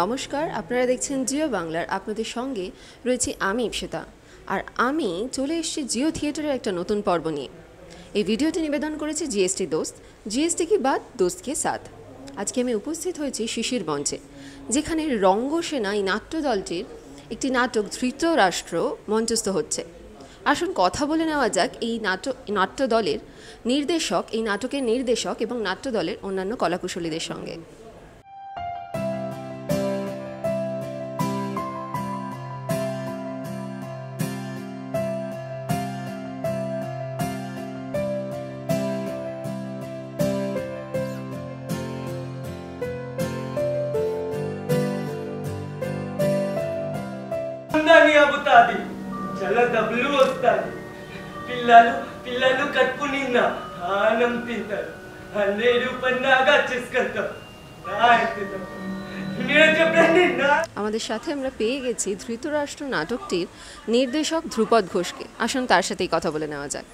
নমস্কার আপনারা দেখছেন জিও বাংলার আপনাদের সঙ্গে রয়েছি আমি ইপসিতা আর আমি চলে এসেছি জিও থিয়েটারের একটা নতুন পর্ব নিয়ে এই ভিডিওটি নিবেদন করেছে জিএসটি দোস্ত জিএসটি কি বাদ দোস্তকে সাথ আজকে আমি উপস্থিত হয়েছি শিশির মঞ্চে যেখানে রঙ্গসেনা এই নাট্যদলটির একটি নাটক ধৃতরাষ্ট্র মঞ্চস্থ হচ্ছে আসুন কথা বলে নেওয়া যাক এই নাটক নাট্যদলের নির্দেশক এই নাটকের নির্দেশক এবং নাট্য দলের অন্যান্য কলাকুশলীদের সঙ্গে డబ్బులు వస్తాయి పిల్లలు పిల్లలు ఆనం తింటారు పన్నాగా আমাদের সাথে আমরা পেয়ে গেছি ধৃতরাষ্ট্র নাটকটির নির্দেশক ধ্রুপদ ঘোষকে আসুন তার সাথেই কথা বলে নেওয়া যাক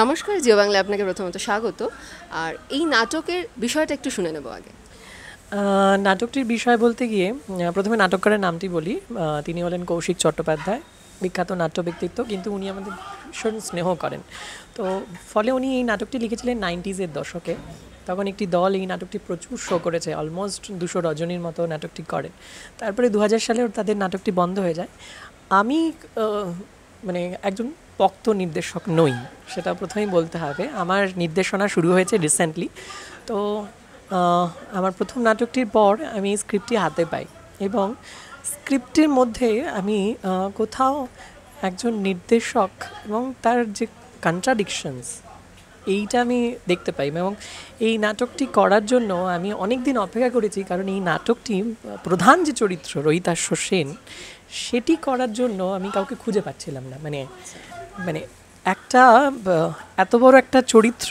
নমস্কার জিও বাংলা আপনাকে প্রথমত স্বাগত আর এই নাটকের বিষয়টা একটু শুনে নেব আগে নাটকটির বিষয় বলতে গিয়ে প্রথমে নাটককারের নামটি বলি তিনি হলেন কৌশিক চট্টোপাধ্যায় বিখ্যাত নাট্য ব্যক্তিত্ব কিন্তু উনি আমাদের ভীষণ স্নেহ করেন তো ফলে উনি এই নাটকটি লিখেছিলেন নাইনটিজের দশকে তখন একটি দল এই নাটকটি প্রচুর শো করেছে অলমোস্ট দুশো রজনীর মতো নাটকটি করেন তারপরে দু হাজার সালে তাদের নাটকটি বন্ধ হয়ে যায় আমি মানে একজন পক্ত নির্দেশক নই সেটা প্রথমেই বলতে হবে আমার নির্দেশনা শুরু হয়েছে রিসেন্টলি তো আমার প্রথম নাটকটির পর আমি স্ক্রিপ্টটি হাতে পাই এবং স্ক্রিপ্টের মধ্যে আমি কোথাও একজন নির্দেশক এবং তার যে কন্ট্রাডিকশনস এইটা আমি দেখতে পাই এবং এই নাটকটি করার জন্য আমি অনেক দিন অপেক্ষা করেছি কারণ এই নাটকটি প্রধান যে চরিত্র রহিতাশ্ব সেন সেটি করার জন্য আমি কাউকে খুঁজে পাচ্ছিলাম না মানে মানে একটা এত বড় একটা চরিত্র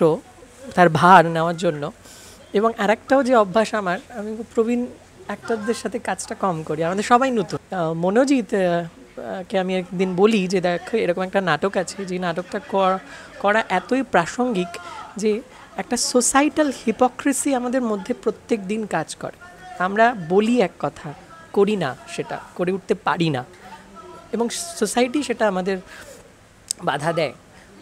তার ভার নেওয়ার জন্য এবং আরেকটাও যে অভ্যাস আমার আমি প্রবীণ অ্যাক্টরদের সাথে কাজটা কম করি আমাদের সবাই নতুন মনোজিৎ কে আমি একদিন বলি যে দেখ এরকম একটা নাটক আছে যে নাটকটা করা এতই প্রাসঙ্গিক যে একটা সোসাইটাল হিপোক্রেসি আমাদের মধ্যে প্রত্যেক দিন কাজ করে আমরা বলি এক কথা করি না সেটা করে উঠতে পারি না এবং সোসাইটি সেটা আমাদের বাধা দেয়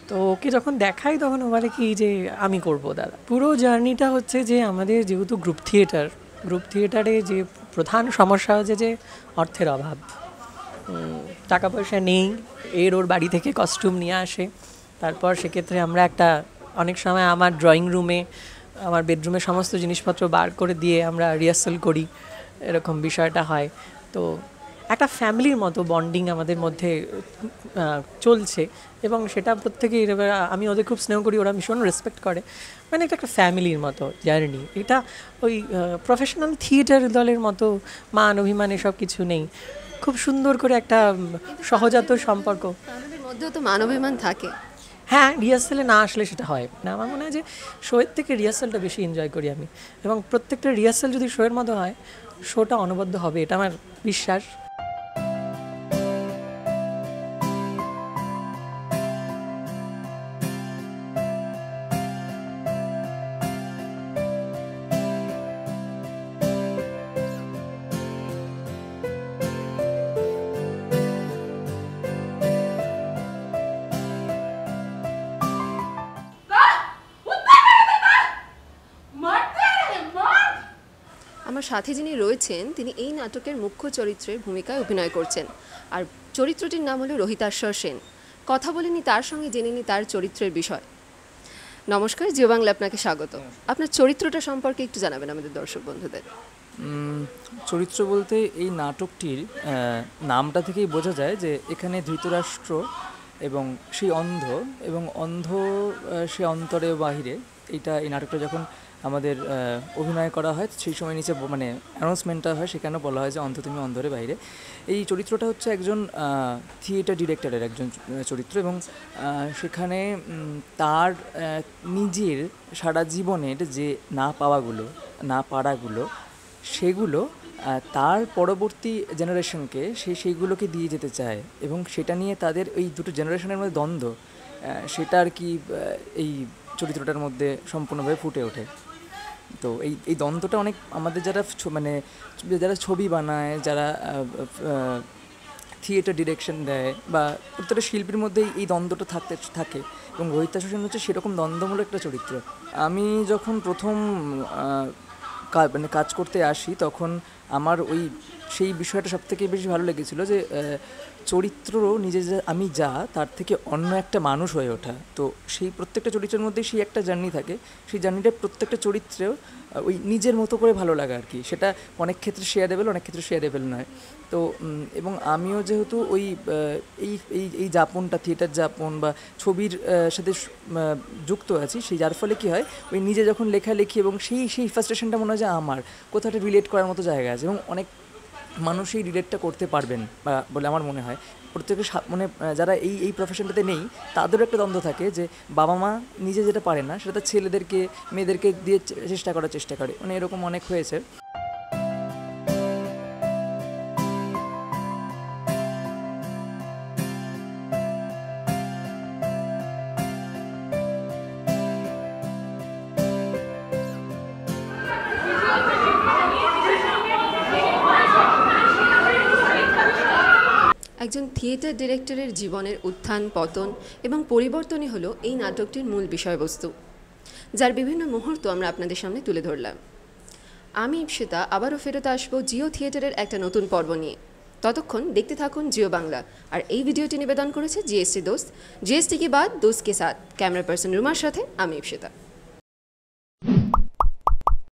তো ওকে যখন দেখাই তখন ও বলে কি যে আমি করব দাদা পুরো জার্নিটা হচ্ছে যে আমাদের যেহেতু গ্রুপ থিয়েটার গ্রুপ থিয়েটারে যে প্রধান সমস্যা হচ্ছে যে অর্থের অভাব টাকা পয়সা নেই এর ওর বাড়ি থেকে কস্টিউম নিয়ে আসে তারপর সেক্ষেত্রে আমরা একটা অনেক সময় আমার ড্রয়িং রুমে আমার বেডরুমে সমস্ত জিনিসপত্র বার করে দিয়ে আমরা রিহার্সাল করি এরকম বিষয়টা হয় তো একটা ফ্যামিলির মতো বন্ডিং আমাদের মধ্যে চলছে এবং সেটা প্রত্যেকেই আমি ওদের খুব স্নেহ করি ওরা ভীষণ রেসপেক্ট করে মানে এটা একটা ফ্যামিলির মতো জার্নি এটা ওই প্রফেশনাল থিয়েটার দলের মতো মান অভিমান এসব কিছু নেই খুব সুন্দর করে একটা সহজাত সম্পর্ক মধ্যেও তো মান অভিমান থাকে হ্যাঁ রিহার্সালে না আসলে সেটা হয় না আমার মনে হয় যে শোয়ের থেকে রিহার্সালটা বেশি এনজয় করি আমি এবং প্রত্যেকটা রিহার্সাল যদি শোয়ের মতো হয় শোটা অনবদ্য হবে এটা আমার বিশ্বাস আমার সাথে যিনি রয়েছেন তিনি এই নাটকের মুখ্য চরিত্রের ভূমিকায় অভিনয় করছেন আর চরিত্রটির নাম হলো রোহিতাশ্বর সেন কথা বলিনি তার সঙ্গে জেনে নি তার চরিত্রের বিষয় নমস্কার জিও বাংলা আপনাকে স্বাগত আপনার চরিত্রটা সম্পর্কে একটু জানাবেন আমাদের দর্শক বন্ধুদের চরিত্র বলতে এই নাটকটির নামটা থেকেই বোঝা যায় যে এখানে ধৃতরাষ্ট্র এবং সেই অন্ধ এবং অন্ধ সে অন্তরে বাহিরে এটা এই নাটকটা যখন আমাদের অভিনয় করা হয় সেই সময় নিচে মানে অ্যানাউন্সমেন্টটা হয় সেখানে বলা হয় যে অন্ধ তুমি অন্ধরে বাইরে এই চরিত্রটা হচ্ছে একজন থিয়েটার ডিরেক্টরের একজন চরিত্র এবং সেখানে তার নিজের সারা জীবনের যে না পাওয়াগুলো না পাড়াগুলো সেগুলো তার পরবর্তী জেনারেশনকে সে সেইগুলোকে দিয়ে যেতে চায় এবং সেটা নিয়ে তাদের ওই দুটো জেনারেশনের মধ্যে দ্বন্দ্ব সেটা আর কি এই চরিত্রটার মধ্যে সম্পূর্ণভাবে ফুটে ওঠে তো এই এই দ্বন্দ্বটা অনেক আমাদের যারা মানে যারা ছবি বানায় যারা থিয়েটার ডিরেকশন দেয় বা প্রত্যেকটা শিল্পীর মধ্যে এই দ্বন্দ্বটা থাকতে থাকে এবং রোহিতা শোষণ হচ্ছে সেরকম দ্বন্দ্বমূলক একটা চরিত্র আমি যখন প্রথম মানে কাজ করতে আসি তখন আমার ওই সেই বিষয়টা সব থেকে বেশি ভালো লেগেছিল যে চরিত্র নিজে যা আমি যা তার থেকে অন্য একটা মানুষ হয়ে ওঠা তো সেই প্রত্যেকটা চরিত্রের মধ্যেই সেই একটা জার্নি থাকে সেই জার্নিটা প্রত্যেকটা চরিত্রেও ওই নিজের মতো করে ভালো লাগা আর কি সেটা অনেক ক্ষেত্রে শেয়ার দেবেল অনেক ক্ষেত্রে দেবেল নয় তো এবং আমিও যেহেতু ওই এই এই এই যাপনটা থিয়েটার যাপন বা ছবির সাথে যুক্ত আছি সেই যার ফলে কী হয় ওই নিজে যখন লেখালেখি এবং সেই সেই ফার্স্টেশনটা মনে হয় যে আমার কোথাও রিলেট করার মতো জায়গা আছে এবং অনেক মানুষই রিলেটটা করতে পারবেন বা বলে আমার মনে হয় প্রত্যেকের মানে যারা এই এই প্রফেশনটাতে নেই তাদেরও একটা দ্বন্দ্ব থাকে যে বাবা মা নিজে যেটা পারে না সেটা ছেলেদেরকে মেয়েদেরকে দিয়ে চেষ্টা করার চেষ্টা করে মানে এরকম অনেক হয়েছে একজন থিয়েটার ডিরেক্টরের জীবনের উত্থান পতন এবং পরিবর্তনই হল এই নাটকটির মূল বিষয়বস্তু যার বিভিন্ন মুহূর্ত আমরা আপনাদের সামনে তুলে ধরলাম আমি ইপসিতা আবারও ফেরত আসব জিও থিয়েটারের একটা নতুন পর্ব নিয়ে ততক্ষণ দেখতে থাকুন জিও বাংলা আর এই ভিডিওটি নিবেদন করেছে জিএসটি দোস্ত জিএসটি কি বাদ দোস্ত কে সাথ ক্যামেরা পার্সন রুমার সাথে আমি ইপসিতা